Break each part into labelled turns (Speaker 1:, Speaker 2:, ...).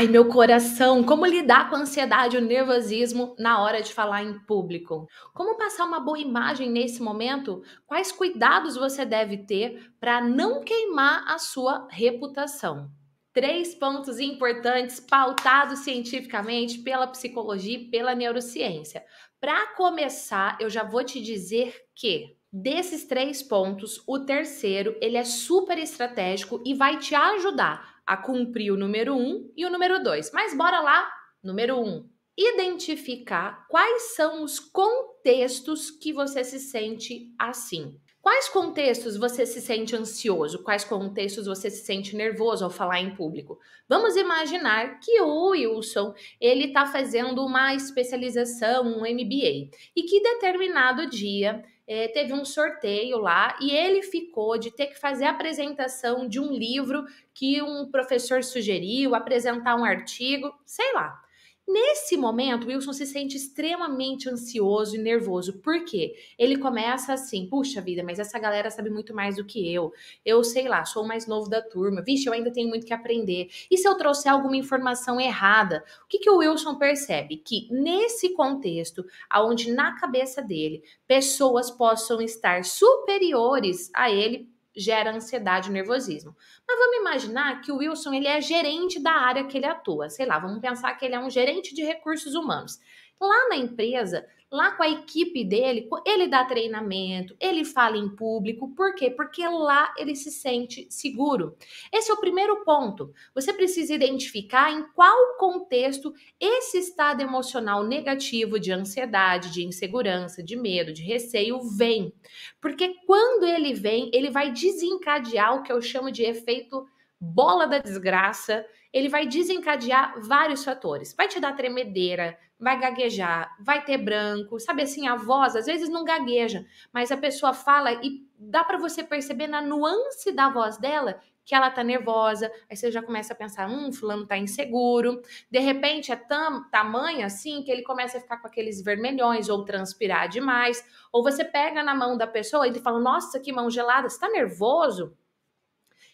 Speaker 1: Ai, meu coração, como lidar com a ansiedade o nervosismo na hora de falar em público? Como passar uma boa imagem nesse momento? Quais cuidados você deve ter para não queimar a sua reputação? Três pontos importantes pautados cientificamente pela psicologia e pela neurociência. Para começar, eu já vou te dizer que desses três pontos, o terceiro, ele é super estratégico e vai te ajudar a cumprir o número um e o número dois. Mas bora lá, número um, identificar quais são os contextos que você se sente assim. Quais contextos você se sente ansioso? Quais contextos você se sente nervoso ao falar em público? Vamos imaginar que o Wilson ele está fazendo uma especialização, um MBA, e que determinado dia é, teve um sorteio lá e ele ficou de ter que fazer a apresentação de um livro que um professor sugeriu, apresentar um artigo, sei lá. Nesse momento, Wilson se sente extremamente ansioso e nervoso. Por quê? Ele começa assim: puxa vida, mas essa galera sabe muito mais do que eu. Eu sei lá, sou o mais novo da turma. Vixe, eu ainda tenho muito que aprender. E se eu trouxer alguma informação errada? O que, que o Wilson percebe? Que nesse contexto, aonde na cabeça dele pessoas possam estar superiores a ele gera ansiedade e nervosismo. Mas vamos imaginar que o Wilson ele é gerente da área que ele atua. Sei lá, vamos pensar que ele é um gerente de recursos humanos lá na empresa, lá com a equipe dele, ele dá treinamento, ele fala em público, por quê? Porque lá ele se sente seguro. Esse é o primeiro ponto. Você precisa identificar em qual contexto esse estado emocional negativo de ansiedade, de insegurança, de medo, de receio vem. Porque quando ele vem, ele vai desencadear o que eu chamo de efeito bola da desgraça, ele vai desencadear vários fatores. Vai te dar tremedeira, vai gaguejar, vai ter branco, sabe assim, a voz às vezes não gagueja, mas a pessoa fala e dá para você perceber na nuance da voz dela que ela tá nervosa, aí você já começa a pensar, hum, fulano tá inseguro. De repente é tam, tamanho assim que ele começa a ficar com aqueles vermelhões ou transpirar demais, ou você pega na mão da pessoa e ele fala: "Nossa, que mão gelada, você tá nervoso?"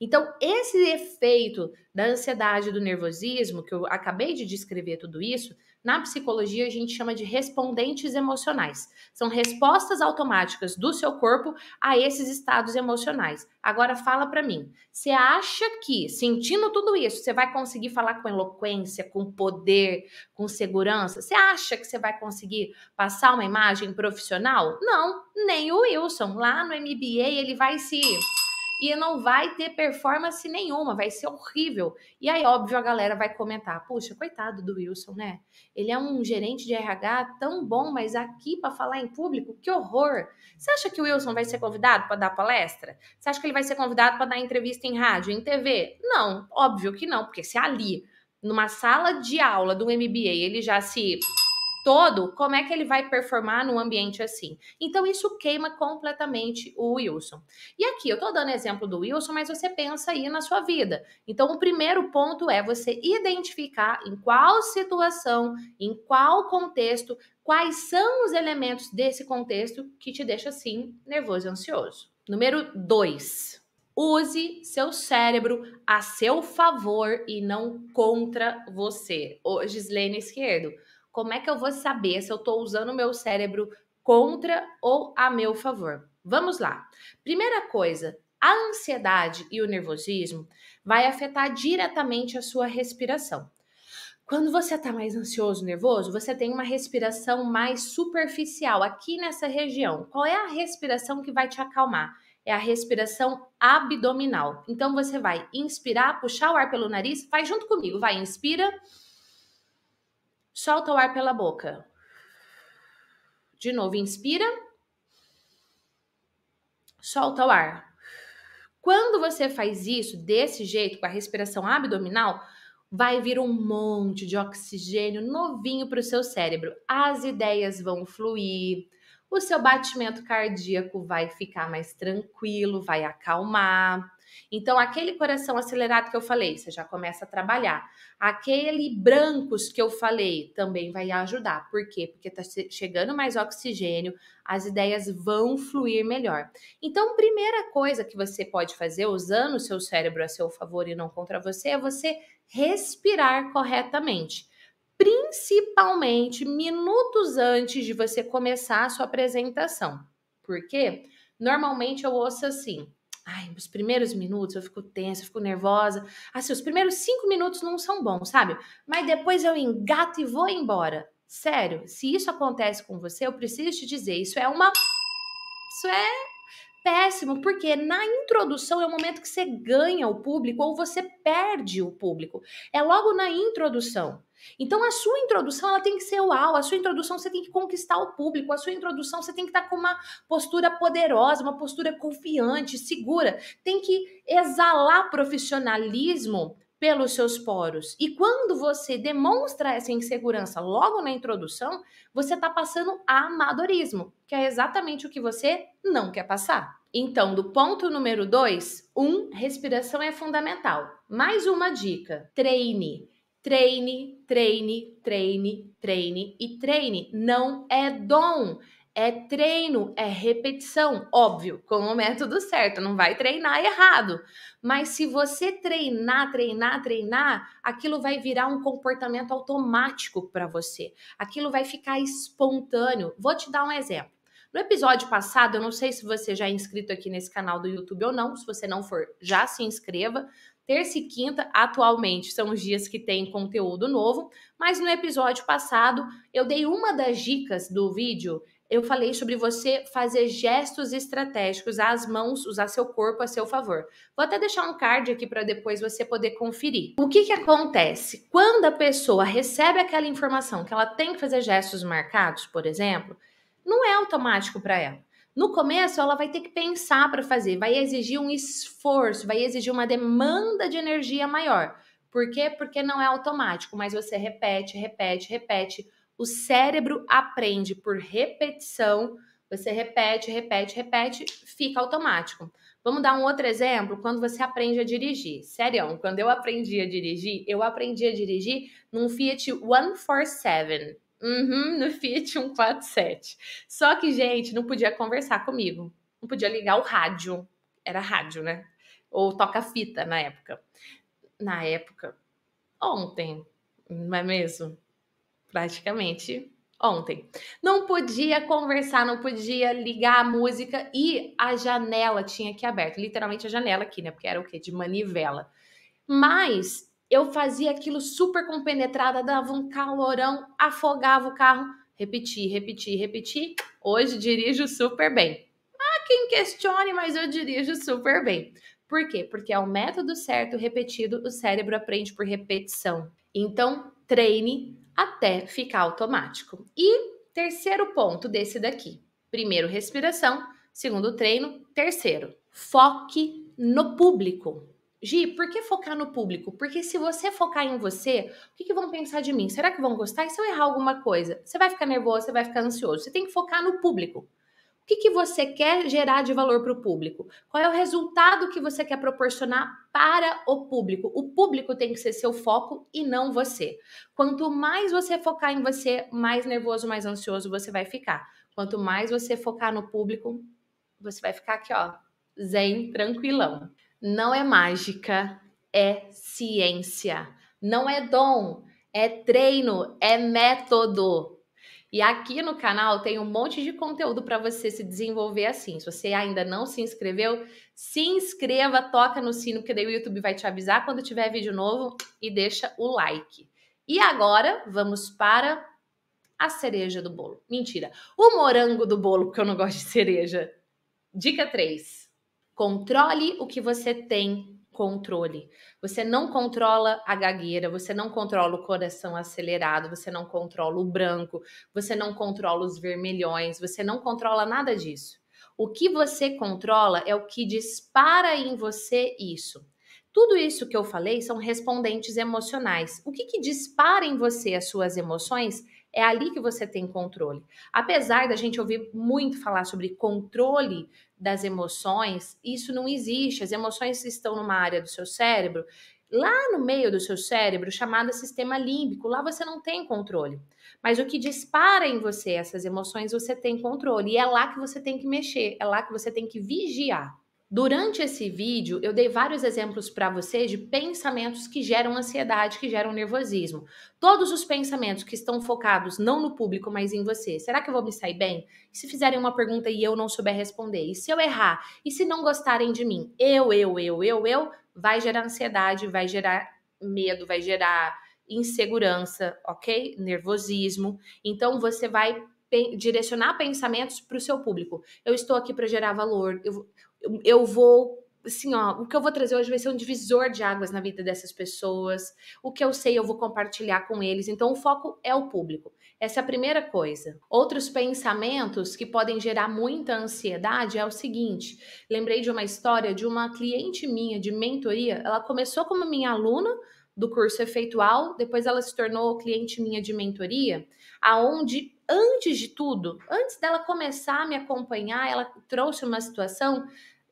Speaker 1: Então, esse efeito da ansiedade, do nervosismo, que eu acabei de descrever tudo isso, na psicologia a gente chama de respondentes emocionais. São respostas automáticas do seu corpo a esses estados emocionais. Agora fala para mim, você acha que sentindo tudo isso, você vai conseguir falar com eloquência, com poder, com segurança? Você acha que você vai conseguir passar uma imagem profissional? Não, nem o Wilson lá no MBA ele vai se e não vai ter performance nenhuma, vai ser horrível. E aí, óbvio, a galera vai comentar: puxa, coitado do Wilson, né? Ele é um gerente de RH tão bom, mas aqui para falar em público, que horror. Você acha que o Wilson vai ser convidado para dar palestra? Você acha que ele vai ser convidado para dar entrevista em rádio, em TV? Não, óbvio que não, porque se ali, numa sala de aula do MBA, ele já se todo, como é que ele vai performar num ambiente assim? Então, isso queima completamente o Wilson. E aqui, eu tô dando exemplo do Wilson, mas você pensa aí na sua vida. Então, o primeiro ponto é você identificar em qual situação, em qual contexto, quais são os elementos desse contexto que te deixa assim nervoso e ansioso. Número dois. Use seu cérebro a seu favor e não contra você. Ô, Gislene Esquerdo, como é que eu vou saber se eu estou usando o meu cérebro contra ou a meu favor? Vamos lá. Primeira coisa, a ansiedade e o nervosismo vai afetar diretamente a sua respiração. Quando você está mais ansioso, nervoso, você tem uma respiração mais superficial aqui nessa região. Qual é a respiração que vai te acalmar? É a respiração abdominal. Então você vai inspirar, puxar o ar pelo nariz, faz junto comigo, vai, inspira solta o ar pela boca. De novo, inspira. Solta o ar. Quando você faz isso desse jeito, com a respiração abdominal, vai vir um monte de oxigênio novinho para o seu cérebro. As ideias vão fluir, o seu batimento cardíaco vai ficar mais tranquilo, vai acalmar. Então, aquele coração acelerado que eu falei, você já começa a trabalhar. Aquele brancos que eu falei também vai ajudar. Por quê? Porque está chegando mais oxigênio, as ideias vão fluir melhor. Então, primeira coisa que você pode fazer usando o seu cérebro a seu favor e não contra você é você respirar corretamente principalmente minutos antes de você começar a sua apresentação. Porque normalmente eu ouço assim: Ai, os primeiros minutos eu fico tensa, eu fico nervosa. Assim, os primeiros cinco minutos não são bons, sabe? Mas depois eu engato e vou embora. Sério, se isso acontece com você, eu preciso te dizer, isso é uma. Isso é péssimo, porque na introdução é o momento que você ganha o público ou você perde o público. É logo na introdução. Então a sua introdução ela tem que ser uau, a sua introdução você tem que conquistar o público, a sua introdução você tem que estar tá com uma postura poderosa, uma postura confiante, segura, tem que exalar profissionalismo pelos seus poros. E quando você demonstra essa insegurança logo na introdução, você está passando a amadorismo, que é exatamente o que você não quer passar. Então, do ponto número 2, 1, um, respiração é fundamental. Mais uma dica: treine. Treine, treine, treine, treine e treine. Não é dom é treino, é repetição, óbvio, com o método certo, não vai treinar errado. Mas se você treinar, treinar, treinar, aquilo vai virar um comportamento automático para você. Aquilo vai ficar espontâneo. Vou te dar um exemplo. No episódio passado, eu não sei se você já é inscrito aqui nesse canal do YouTube ou não. Se você não for, já se inscreva. Terça e quinta, atualmente, são os dias que tem conteúdo novo. Mas no episódio passado, eu dei uma das dicas do vídeo eu falei sobre você fazer gestos estratégicos, as mãos, usar seu corpo a seu favor. Vou até deixar um card aqui para depois você poder conferir. O que, que acontece? Quando a pessoa recebe aquela informação que ela tem que fazer gestos marcados, por exemplo, não é automático para ela. No começo, ela vai ter que pensar para fazer, vai exigir um esforço, vai exigir uma demanda de energia maior. Por quê? Porque não é automático, mas você repete, repete, repete o cérebro aprende por repetição. Você repete, repete, repete, fica automático. Vamos dar um outro exemplo? Quando você aprende a dirigir. Sério, quando eu aprendi a dirigir, eu aprendi a dirigir num Fiat 147. Uhum, no Fiat 147. Só que, gente, não podia conversar comigo. Não podia ligar o rádio. Era rádio, né? Ou toca-fita na época. Na época. Ontem, não é mesmo? praticamente ontem. Não podia conversar, não podia ligar a música e a janela tinha que aberto, literalmente a janela aqui, né? Porque era o quê? De manivela. Mas eu fazia aquilo super compenetrada, dava um calorão, afogava o carro, repeti, repeti, repeti. Hoje dirijo super bem. Ah, quem questione, mas eu dirijo super bem. Por quê? Porque é o um método certo repetido, o cérebro aprende por repetição. Então, treine até ficar automático. E terceiro ponto desse daqui: primeiro, respiração, segundo, treino, terceiro, foque no público. Gi, por que focar no público? Porque se você focar em você, o que, que, vão pensar de mim? Será que vão gostar? E se eu errar alguma coisa? Você vai ficar nervoso, você vai ficar ansioso. Você tem que focar no público. O que, que você quer gerar de valor para o público? Qual é o resultado que você quer proporcionar para o público? O público tem que ser seu foco e não você. Quanto mais você focar em você, mais nervoso, mais ansioso você vai ficar. Quanto mais você focar no público, você vai ficar aqui, ó, zen, tranquilão. Não é mágica, é ciência. Não é dom, é treino, é método. E aqui no canal tem um monte de conteúdo para você se desenvolver assim. Se você ainda não se inscreveu, se inscreva, toca no sino, porque daí o YouTube vai te avisar quando tiver vídeo novo e deixa o like. E agora vamos para a cereja do bolo. Mentira, o morango do bolo, porque eu não gosto de cereja. Dica 3. Controle o que você tem controle. Você não controla a gagueira, você não controla o coração acelerado, você não controla o branco, você não controla os vermelhões, você não controla nada disso. O que você controla é o que dispara em você isso. Tudo isso que eu falei são respondentes emocionais. O que, que dispara em você as suas emoções é ali que você tem controle. Apesar da gente ouvir muito falar sobre controle das emoções, isso não existe. As emoções estão numa área do seu cérebro, lá no meio do seu cérebro, chamada sistema límbico. Lá você não tem controle. Mas o que dispara em você essas emoções, você tem controle. E é lá que você tem que mexer, é lá que você tem que vigiar. Durante esse vídeo, eu dei vários exemplos para vocês de pensamentos que geram ansiedade, que geram nervosismo. Todos os pensamentos que estão focados não no público, mas em você. Será que eu vou me sair bem? E se fizerem uma pergunta e eu não souber responder? E se eu errar? E se não gostarem de mim? Eu, eu, eu, eu, eu, vai gerar ansiedade, vai gerar medo, vai gerar insegurança, ok? Nervosismo. Então você vai direcionar pensamentos para o seu público. Eu estou aqui para gerar valor. Eu, eu vou assim, ó, o que eu vou trazer hoje vai ser um divisor de águas na vida dessas pessoas. O que eu sei, eu vou compartilhar com eles. Então, o foco é o público. Essa é a primeira coisa. Outros pensamentos que podem gerar muita ansiedade é o seguinte: lembrei de uma história de uma cliente minha de mentoria. Ela começou como minha aluna do curso efeitual, depois ela se tornou cliente minha de mentoria, aonde antes de tudo, antes dela começar a me acompanhar, ela trouxe uma situação.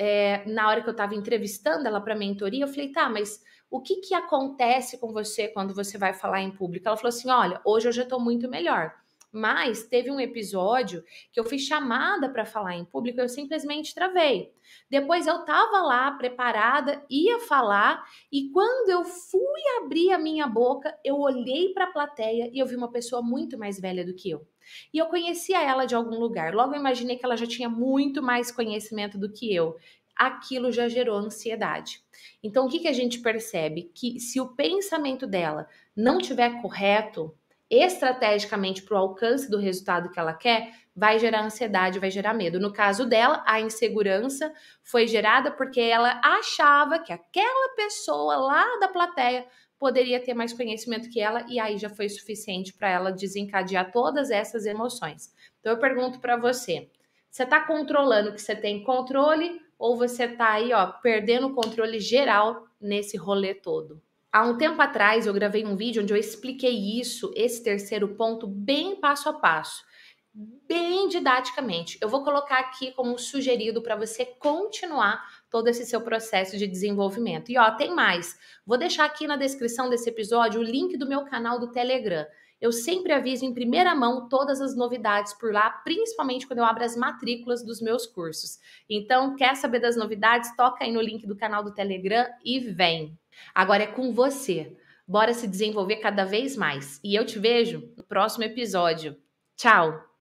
Speaker 1: É, na hora que eu estava entrevistando ela para mentoria, eu falei, tá, mas o que, que acontece com você quando você vai falar em público? Ela falou assim: olha, hoje eu já estou muito melhor. Mas teve um episódio que eu fui chamada para falar em público, eu simplesmente travei. Depois eu estava lá preparada, ia falar, e quando eu fui abrir a minha boca, eu olhei para a plateia e eu vi uma pessoa muito mais velha do que eu. E eu conhecia ela de algum lugar. Logo eu imaginei que ela já tinha muito mais conhecimento do que eu. Aquilo já gerou ansiedade. Então o que, que a gente percebe? Que se o pensamento dela não tiver correto, estrategicamente para o alcance do resultado que ela quer, vai gerar ansiedade, vai gerar medo. No caso dela, a insegurança foi gerada porque ela achava que aquela pessoa lá da plateia poderia ter mais conhecimento que ela e aí já foi suficiente para ela desencadear todas essas emoções. Então eu pergunto para você, você está controlando o que você tem controle ou você está aí, ó, perdendo o controle geral nesse rolê todo? Há um tempo atrás eu gravei um vídeo onde eu expliquei isso, esse terceiro ponto, bem passo a passo, bem didaticamente. Eu vou colocar aqui como sugerido para você continuar todo esse seu processo de desenvolvimento. E ó, tem mais. Vou deixar aqui na descrição desse episódio o link do meu canal do Telegram. Eu sempre aviso em primeira mão todas as novidades por lá, principalmente quando eu abro as matrículas dos meus cursos. Então, quer saber das novidades? Toca aí no link do canal do Telegram e vem. Agora é com você. Bora se desenvolver cada vez mais. E eu te vejo no próximo episódio. Tchau!